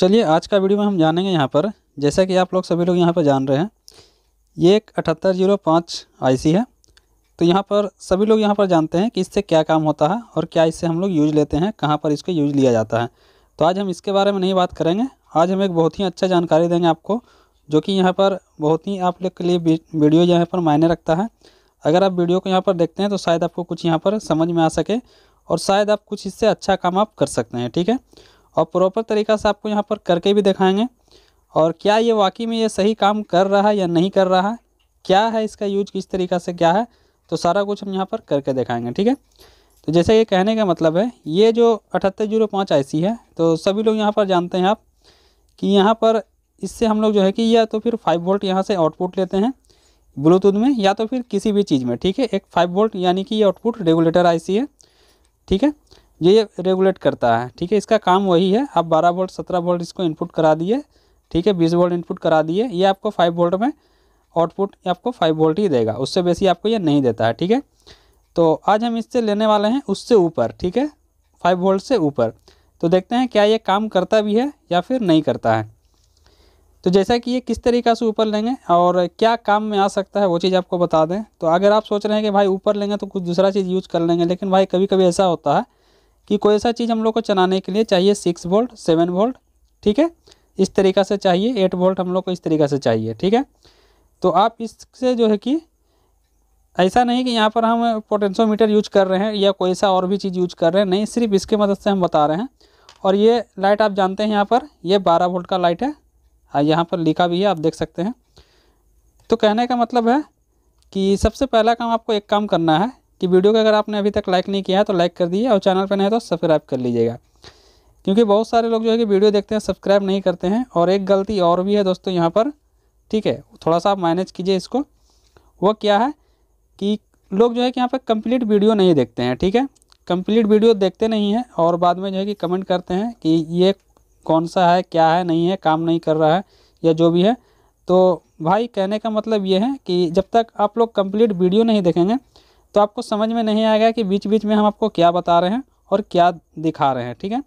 चलिए आज का वीडियो में हम जानेंगे यहाँ पर जैसा कि आप लोग सभी लोग यहाँ पर जान रहे हैं ये एक अठहत्तर जीरो पाँच आई है तो यहाँ पर सभी लोग यहाँ पर जानते हैं कि इससे क्या काम होता है और क्या इससे हम लोग यूज लेते हैं कहाँ पर इसको यूज लिया जाता है तो आज हम इसके बारे में नहीं बात करेंगे आज हम एक बहुत ही अच्छा जानकारी देंगे आपको जो कि यहाँ पर बहुत ही आप लोग के लिए वीडियो यहाँ पर मायने रखता है अगर आप वीडियो को यहाँ पर देखते हैं तो शायद आपको कुछ यहाँ पर समझ में आ सके और शायद आप कुछ इससे अच्छा काम आप कर सकते हैं ठीक है और प्रॉपर तरीका से आपको यहाँ पर करके भी दिखाएंगे और क्या ये वाकई में ये सही काम कर रहा है या नहीं कर रहा है क्या है इसका यूज किस तरीका से क्या है तो सारा कुछ हम यहाँ पर करके दिखाएंगे ठीक है तो जैसे ये कहने का मतलब है ये जो अठहत्तर जीरो पाँच आई है तो सभी लोग यहाँ पर जानते हैं आप कि यहाँ पर इससे हम लोग जो है कि या तो फिर फाइव वोल्ट यहाँ से आउटपुट लेते हैं ब्लूटूथ में या तो फिर किसी भी चीज़ में ठीक है एक फाइव वोल्ट यानी कि ये आउटपुट रेगुलेटर आईसी है ठीक है ये रेगुलेट करता है ठीक है इसका काम वही है आप 12 वोल्ट 17 वोल्ट इसको इनपुट करा दिए ठीक है 20 वोल्ट इनपुट करा दिए ये आपको 5 वोल्ट में आउटपुट आपको 5 वोल्ट ही देगा उससे बेसी आपको ये नहीं देता है ठीक है तो आज हम इससे लेने वाले हैं उससे ऊपर ठीक है फाइव वोल्ट से ऊपर तो देखते हैं क्या ये काम करता भी है या फिर नहीं करता है तो जैसा कि ये किस तरीका से ऊपर लेंगे और क्या काम में आ सकता है वो चीज़ आपको बता दें तो अगर आप सोच रहे हैं कि भाई ऊपर लेंगे तो कुछ दूसरा चीज़ यूज कर लेंगे लेकिन भाई कभी कभी ऐसा होता है कि कोई ऐसा चीज़ हम लोग को चलाने के लिए चाहिए सिक्स वोल्ट सेवन वोल्ट ठीक है इस तरीका से चाहिए एट वोल्ट हम लोग को इस तरीका से चाहिए ठीक है तो आप इससे जो है कि ऐसा नहीं कि यहाँ पर हम पोटेंशियोमीटर यूज कर रहे हैं या कोई सा और भी चीज़ यूज कर रहे हैं नहीं सिर्फ इसके मदद से हम बता रहे हैं और ये लाइट आप जानते हैं यहाँ पर ये बारह वोल्ट का लाइट है और हाँ, यहाँ पर लिखा भी है आप देख सकते हैं तो कहने का मतलब है कि सबसे पहला काम आपको एक काम करना है कि वीडियो को अगर आपने अभी तक लाइक नहीं किया है तो लाइक कर दीजिए और चैनल पर नहीं तो सब्सक्राइब कर लीजिएगा क्योंकि बहुत सारे लोग जो है कि वीडियो देखते हैं सब्सक्राइब नहीं करते हैं और एक गलती और भी है दोस्तों यहाँ पर ठीक है थोड़ा सा आप मैनेज कीजिए इसको वो क्या है कि लोग जो है कि यहाँ पर कंप्लीट वीडियो नहीं देखते हैं ठीक है कंप्लीट वीडियो देखते नहीं हैं और बाद में जो है कि कमेंट करते हैं कि ये कौन सा है क्या है नहीं है काम नहीं कर रहा है या जो भी है तो भाई कहने का मतलब ये है कि जब तक आप लोग कंप्लीट वीडियो नहीं देखेंगे तो आपको समझ में नहीं आएगा कि बीच बीच में हम आपको क्या बता रहे हैं और क्या दिखा रहे हैं ठीक है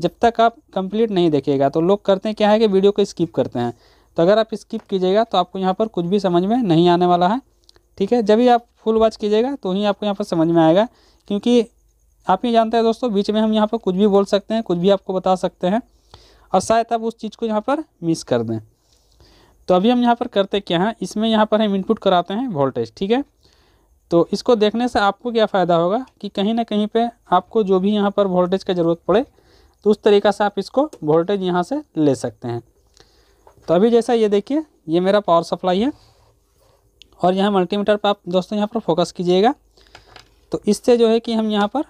जब तक आप कंप्लीट नहीं देखिएगा तो लोग करते हैं क्या है कि वीडियो को स्किप करते हैं तो अगर आप स्किप कीजिएगा तो आपको यहाँ पर कुछ भी समझ में नहीं आने वाला है ठीक है जब भी आप फुल वॉच कीजिएगा तो ही आपको यहाँ पर समझ में आएगा क्योंकि आप ही जानते हैं दोस्तों बीच में हम यहाँ पर कुछ भी बोल सकते हैं कुछ भी आपको बता सकते हैं और शायद आप उस चीज़ को यहाँ पर मिस कर दें तो अभी हम यहाँ पर करते क्या हैं इसमें यहाँ पर हम इनपुट कराते हैं वोल्टेज ठीक है तो इसको देखने से आपको क्या फ़ायदा होगा कि कहीं ना कहीं पे आपको जो भी यहाँ पर वोल्टेज की ज़रूरत पड़े तो उस तरीका से आप इसको वोल्टेज यहाँ से ले सकते हैं तो अभी जैसा ये देखिए ये मेरा पावर सप्लाई है और यहाँ मल्टीमीटर पर आप दोस्तों यहाँ पर फोकस कीजिएगा तो इससे जो है कि हम यहाँ पर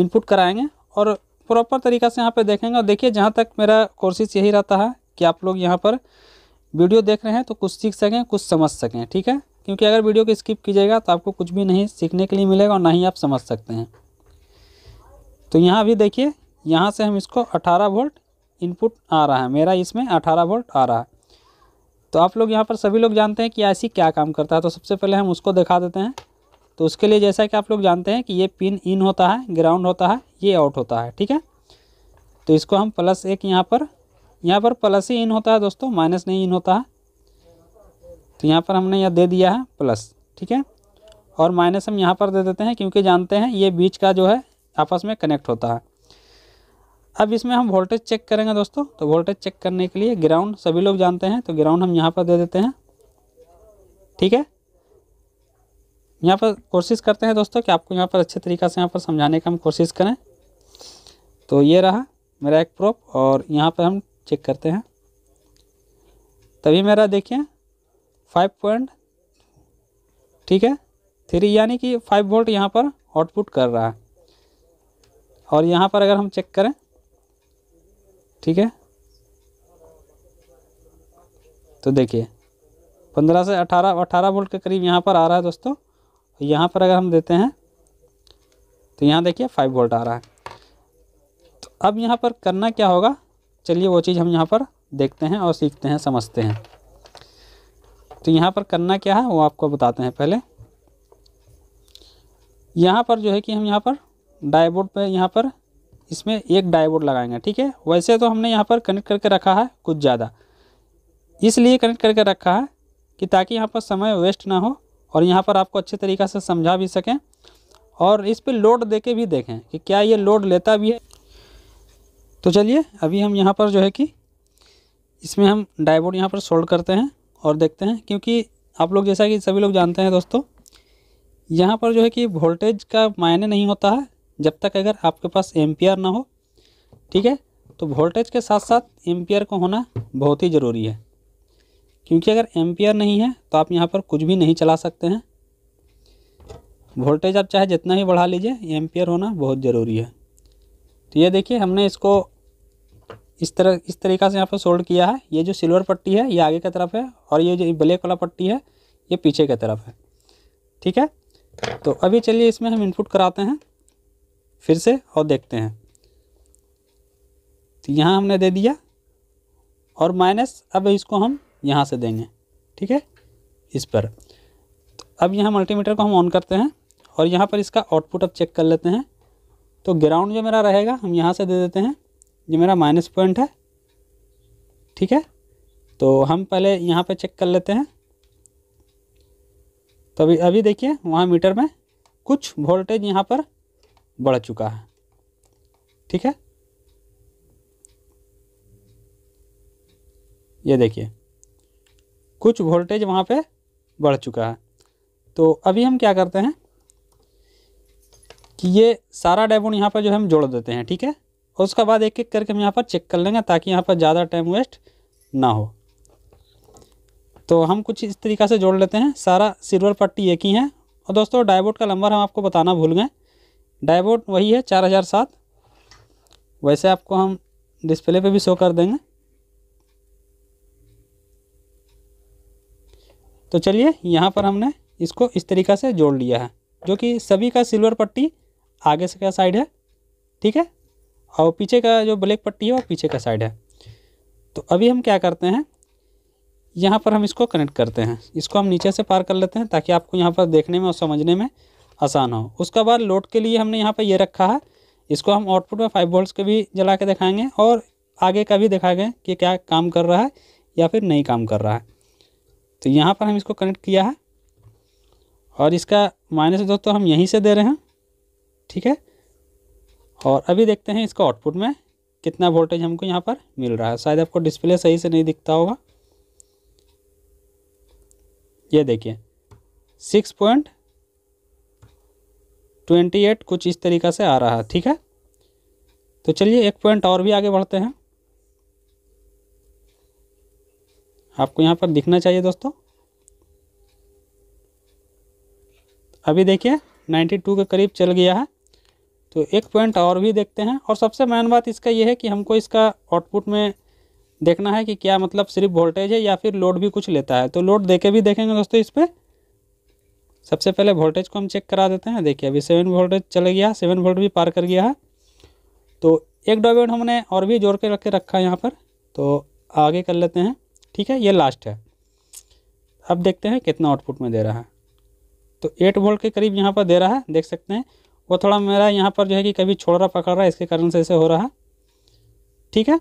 इनपुट कराएंगे और प्रॉपर तरीका से यहाँ पर देखेंगे और देखिए जहाँ तक मेरा कोशिश यही रहता है कि आप लोग यहाँ पर वीडियो देख रहे हैं तो कुछ सीख सकें कुछ समझ सकें ठीक है क्योंकि अगर वीडियो को स्किप कीजिएगा तो आपको कुछ भी नहीं सीखने के लिए मिलेगा और ना ही आप समझ सकते हैं तो यहाँ भी देखिए यहाँ से हम इसको 18 वोल्ट इनपुट आ रहा है मेरा इसमें 18 वोल्ट आ रहा है तो आप लोग यहाँ पर सभी लोग जानते हैं कि ऐसी क्या काम करता है तो सबसे पहले हम उसको दिखा देते हैं तो उसके लिए जैसा कि आप लोग जानते हैं कि ये पिन इन होता है ग्राउंड होता है ये आउट होता है ठीक है तो इसको हम प्लस एक यहाँ पर यहाँ पर प्लस ही इन होता है दोस्तों माइनस नहीं इन होता है तो यहाँ पर हमने यह दे दिया है प्लस ठीक है और माइनस हम यहाँ पर दे देते हैं क्योंकि जानते हैं ये बीच का जो है आपस में कनेक्ट होता है अब इसमें हम वोल्टेज चेक करेंगे दोस्तों तो वोल्टेज चेक करने के लिए ग्राउंड सभी लोग जानते हैं तो ग्राउंड हम यहाँ पर दे देते हैं ठीक है यहाँ पर कोशिश करते हैं दोस्तों कि आपको यहाँ पर अच्छे तरीक़ा से यहाँ पर समझाने का हम कोशिश करें तो ये रहा मेरा एक प्रोप और यहाँ पर हम चेक करते हैं तभी मेरा देखिए फाइव पॉइंट ठीक है थ्री यानी कि फाइव वोल्ट यहाँ पर आउटपुट कर रहा है और यहाँ पर अगर हम चेक करें ठीक है तो देखिए पंद्रह से अठारह अठारह वोल्ट के करीब यहाँ पर आ रहा है दोस्तों यहाँ पर अगर हम देते हैं तो यहाँ देखिए फाइव वोल्ट आ रहा है तो अब यहाँ पर करना क्या होगा चलिए वो चीज़ हम यहाँ पर देखते हैं और सीखते हैं समझते हैं तो यहाँ पर करना क्या है वो आपको बताते हैं पहले यहाँ पर जो है कि हम यहाँ पर डायबोर्ड पे यहाँ पर इसमें एक डायबोर्ड लगाएंगे ठीक है वैसे तो हमने यहाँ पर कनेक्ट करके रखा है कुछ ज़्यादा इसलिए कनेक्ट करके रखा है कि ताकि यहाँ पर समय वेस्ट ना हो और यहाँ पर आपको अच्छे तरीक़े से समझा भी सकें और इस पर लोड दे के भी देखें कि क्या ये लोड लेता भी है तो चलिए अभी हम यहाँ पर जो है कि इसमें हम डायबोर्ड यहाँ पर सोल्ड करते हैं और देखते हैं क्योंकि आप लोग जैसा कि सभी लोग जानते हैं दोस्तों यहाँ पर जो है कि वोल्टेज का मायने नहीं होता है जब तक अगर आपके पास एम्पियर ना हो ठीक है तो वोल्टेज के साथ साथ एम्पियर को होना बहुत ही ज़रूरी है क्योंकि अगर एम्पियर नहीं है तो आप यहाँ पर कुछ भी नहीं चला सकते हैं वोल्टेज आप चाहे जितना ही बढ़ा लीजिए एम्पियर होना बहुत ज़रूरी है तो ये देखिए हमने इसको इस तरह इस तरीका से यहाँ पर सोल्ड किया है ये जो सिल्वर पट्टी है ये आगे की तरफ है और ये जो ब्लैक वाला पट्टी है ये पीछे की तरफ है ठीक है तो अभी चलिए इसमें हम इनपुट कराते हैं फिर से और देखते हैं तो यहाँ हमने दे दिया और माइनस अब इसको हम यहाँ से देंगे ठीक है इस पर तो अब यहाँ मल्टीमीटर को हम ऑन करते हैं और यहाँ पर इसका आउटपुट अब चेक कर लेते हैं तो ग्राउंड जो मेरा रहेगा हम यहाँ से दे देते हैं ये मेरा माइनस पॉइंट है ठीक है तो हम पहले यहाँ पे चेक कर लेते हैं तो अभी अभी देखिए वहाँ मीटर में कुछ वोल्टेज यहाँ पर बढ़ चुका है ठीक है ये देखिए कुछ वोल्टेज वहाँ पे बढ़ चुका है तो अभी हम क्या करते हैं कि ये सारा डायबोन यहाँ पर जो हम जोड़ देते हैं ठीक है उसके बाद एक एक करके हम यहाँ पर चेक कर लेंगे ताकि यहाँ पर ज़्यादा टाइम वेस्ट ना हो तो हम कुछ इस तरीक़ा से जोड़ लेते हैं सारा सिल्वर पट्टी एक ही है और दोस्तों डायबोर्ड का नंबर हम आपको बताना भूल गए डायबोर्ड वही है चार हज़ार सात वैसे आपको हम डिस्प्ले पे भी शो कर देंगे तो चलिए यहाँ पर हमने इसको इस तरीका से जोड़ लिया है जो कि सभी का सिल्वर पट्टी आगे से का साइड है ठीक है और पीछे का जो ब्लैक पट्टी है वो पीछे का साइड है तो अभी हम क्या करते हैं यहाँ पर हम इसको कनेक्ट करते हैं इसको हम नीचे से पार कर लेते हैं ताकि आपको यहाँ पर देखने में और समझने में आसान हो उसके बाद लोड के लिए हमने यहाँ पर ये रखा है इसको हम आउटपुट में फाइव वोल्ट्स के भी जला के दिखाएंगे और आगे का भी दिखाएंगे कि क्या काम कर रहा है या फिर नहीं काम कर रहा है तो यहाँ पर हम इसको कनेक्ट किया है और इसका माइनस दोस्तों हम यहीं से दे रहे हैं ठीक है और अभी देखते हैं इसका आउटपुट में कितना वोल्टेज हमको यहाँ पर मिल रहा है शायद आपको डिस्प्ले सही से नहीं दिखता होगा ये देखिए सिक्स पॉइंट ट्वेंटी एट कुछ इस तरीका से आ रहा है ठीक है तो चलिए एक पॉइंट और भी आगे बढ़ते हैं आपको यहाँ पर दिखना चाहिए दोस्तों अभी देखिए 92 के करीब चल गया है तो एक पॉइंट और भी देखते हैं और सबसे मेन बात इसका यह है कि हमको इसका आउटपुट में देखना है कि क्या मतलब सिर्फ वोल्टेज है या फिर लोड भी कुछ लेता है तो लोड दे के भी देखेंगे दोस्तों इस पर सबसे पहले वोल्टेज को हम चेक करा देते हैं देखिए अभी सेवन वोल्टेज चले गया सेवन वोल्ट भी पार कर गया है तो एक डॉबेट हमने और भी जोड़ के रख के रखा है यहाँ पर तो आगे कर लेते हैं ठीक है ये लास्ट है अब देखते हैं कितना आउटपुट में दे रहा है तो एट वोल्ट के करीब यहाँ पर दे रहा है देख सकते हैं वो थोड़ा मेरा यहाँ पर जो है कि कभी छोड़ रहा पकड़ रहा है इसके कारण से ऐसे हो रहा है ठीक है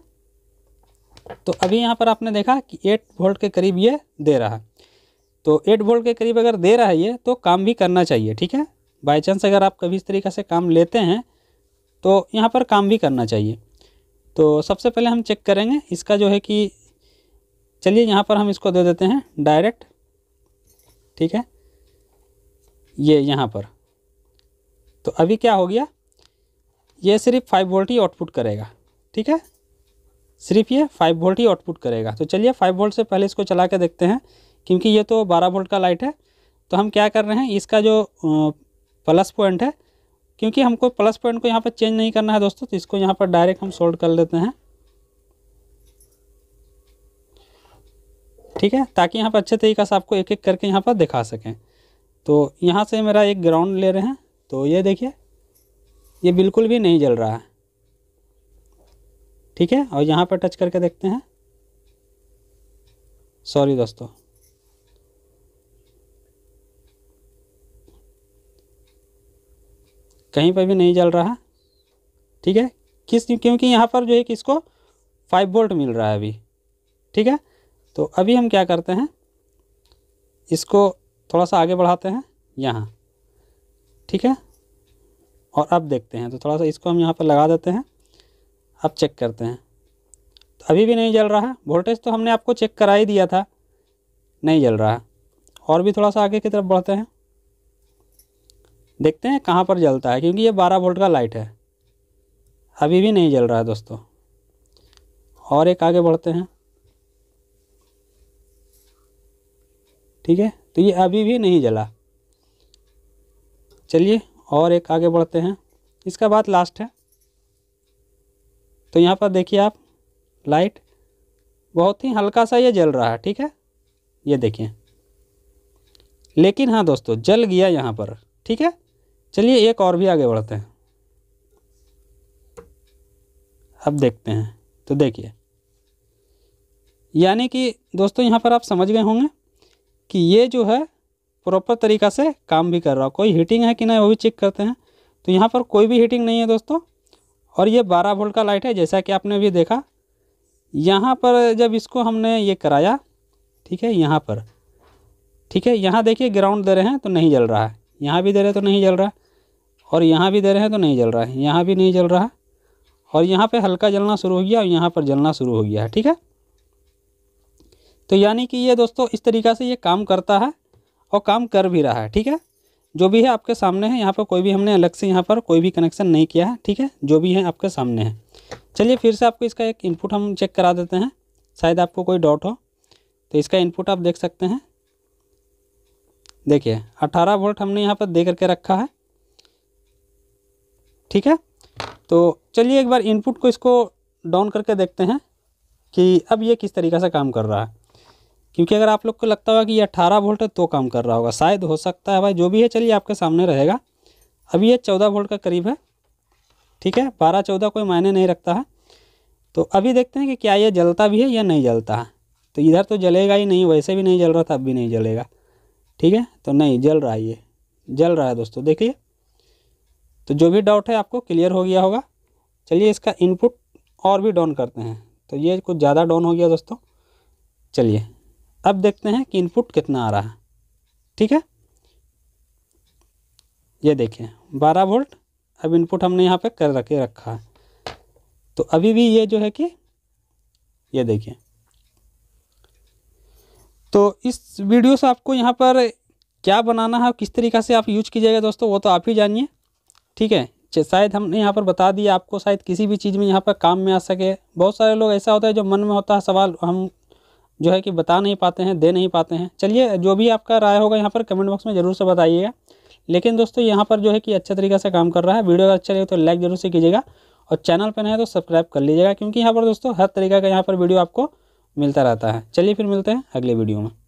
तो अभी यहाँ पर आपने देखा कि एट वोल्ट के करीब ये दे रहा है तो एट वोल्ट के करीब अगर दे रहा है ये तो काम भी करना चाहिए ठीक है बाई चांस अगर आप कभी इस तरीके से काम लेते हैं तो यहाँ पर काम भी करना चाहिए तो सबसे पहले हम चेक करेंगे इसका जो है कि चलिए यहाँ पर हम इसको दे देते हैं डायरेक्ट ठीक है ये यहाँ पर तो अभी क्या हो गया ये सिर्फ फाइव वोल्ट ही आउटपुट करेगा ठीक है सिर्फ ये फाइव वोल्ट ही आउटपुट करेगा तो चलिए फाइव वोल्ट से पहले इसको चला के देखते हैं क्योंकि ये तो बारह वोल्ट का लाइट है तो हम क्या कर रहे हैं इसका जो प्लस पॉइंट है क्योंकि हमको प्लस पॉइंट को यहाँ पर चेंज नहीं करना है दोस्तों तो इसको यहाँ पर डायरेक्ट हम सोल्ड कर लेते हैं ठीक है ताकि यहाँ पर अच्छे तरीके से आपको एक एक करके यहाँ पर दिखा सकें तो यहाँ से मेरा एक ग्राउंड ले रहे हैं तो ये देखिए ये बिल्कुल भी नहीं जल रहा है ठीक है और यहाँ पर टच करके देखते हैं सॉरी दोस्तों कहीं पर भी नहीं जल रहा ठीक है किस क्योंकि यहाँ पर जो है कि इसको फाइव वोल्ट मिल रहा है अभी ठीक है तो अभी हम क्या करते हैं इसको थोड़ा सा आगे बढ़ाते हैं यहाँ ठीक है और अब देखते हैं तो थोड़ा सा इसको हम यहाँ पर लगा देते हैं अब चेक करते हैं तो अभी भी नहीं जल रहा है वोल्टेज तो हमने आपको चेक करा ही दिया था नहीं जल रहा और भी थोड़ा सा आगे की तरफ बढ़ते हैं देखते हैं कहाँ पर जलता है क्योंकि ये 12 वोल्ट का लाइट है अभी भी नहीं जल रहा है दोस्तों और एक आगे बढ़ते हैं ठीक है तो ये अभी भी नहीं जला चलिए और एक आगे बढ़ते हैं इसका बाद लास्ट है तो यहाँ पर देखिए आप लाइट बहुत ही हल्का सा ये जल रहा है ठीक है ये देखिए लेकिन हाँ दोस्तों जल गया यहाँ पर ठीक है चलिए एक और भी आगे बढ़ते हैं अब देखते हैं तो देखिए यानी कि दोस्तों यहाँ पर आप समझ गए होंगे कि ये जो है प्रॉपर तरीका से काम भी कर रहा हो कोई हीटिंग है कि नहीं वो भी चेक करते हैं तो यहाँ पर कोई भी हीटिंग नहीं है दोस्तों और ये बारह वोल्ट का लाइट है जैसा कि आपने भी देखा यहाँ पर जब इसको हमने ये कराया ठीक है यहाँ पर ठीक है यहाँ देखिए ग्राउंड दे रहे हैं तो नहीं जल रहा है यहाँ भी दे रहे हैं तो नहीं जल रहा है और यहाँ भी दे रहे हैं तो नहीं जल रहा है यहाँ भी नहीं जल रहा और यहाँ पे हल्का जलना शुरू हो गया और यहाँ पर जलना शुरू हो गया है ठीक है तो यानी कि ये दोस्तों इस तरीका से ये काम करता है और काम कर भी रहा है ठीक है जो भी है आपके सामने है यहाँ पर कोई भी हमने अलग से यहाँ पर कोई भी कनेक्शन नहीं किया है ठीक है जो भी है आपके सामने है चलिए फिर से आपको इसका एक इनपुट हम चेक करा देते हैं शायद आपको कोई डाउट हो तो इसका इनपुट आप देख सकते हैं देखिए 18 वोल्ट हमने यहाँ पर दे करके रखा है ठीक है तो चलिए एक बार इनपुट को इसको डाउन करके देखते हैं कि अब ये किस तरीके से काम कर रहा है क्योंकि अगर आप लोग को लगता होगा कि ये 18 वोल्ट है तो काम कर रहा होगा शायद हो सकता है भाई जो भी है चलिए आपके सामने रहेगा अभी ये 14 वोल्ट का करीब है ठीक है 12 14 कोई मायने नहीं रखता है तो अभी देखते हैं कि क्या ये जलता भी है या नहीं जलता है तो इधर तो जलेगा ही नहीं वैसे भी नहीं जल रहा था अब भी नहीं जलेगा ठीक है तो नहीं जल रहा है ये जल रहा है दोस्तों देखिए तो जो भी डाउट है आपको क्लियर हो गया होगा चलिए इसका इनपुट और भी डाउन करते हैं तो ये कुछ ज़्यादा डाउन हो गया दोस्तों चलिए अब देखते हैं कि इनपुट कितना आ रहा है ठीक है ये देखिए 12 वोल्ट अब इनपुट हमने यहाँ पे कर रखे रखा है तो अभी भी ये जो है कि ये देखिए तो इस वीडियो से आपको यहाँ पर क्या बनाना है और किस तरीका से आप यूज कीजिएगा दोस्तों वो तो आप ही जानिए ठीक है शायद हमने यहाँ पर बता दिया आपको शायद किसी भी चीज़ में यहाँ पर काम में आ सके बहुत सारे लोग ऐसा होता है जो मन में होता है सवाल हम जो है कि बता नहीं पाते हैं दे नहीं पाते हैं चलिए जो भी आपका राय होगा यहाँ पर कमेंट बॉक्स में ज़रूर से बताइएगा लेकिन दोस्तों यहाँ पर जो है कि अच्छा तरीके से काम कर रहा है वीडियो अगर अच्छा लगे तो लाइक जरूर से कीजिएगा और चैनल पर नहीं है तो सब्सक्राइब कर लीजिएगा क्योंकि यहाँ पर दोस्तों हर तरीके का यहाँ पर वीडियो आपको मिलता रहता है चलिए फिर मिलते हैं अगले वीडियो में